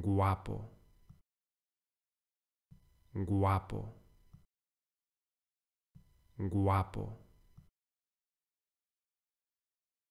guapo, guapo, guapo.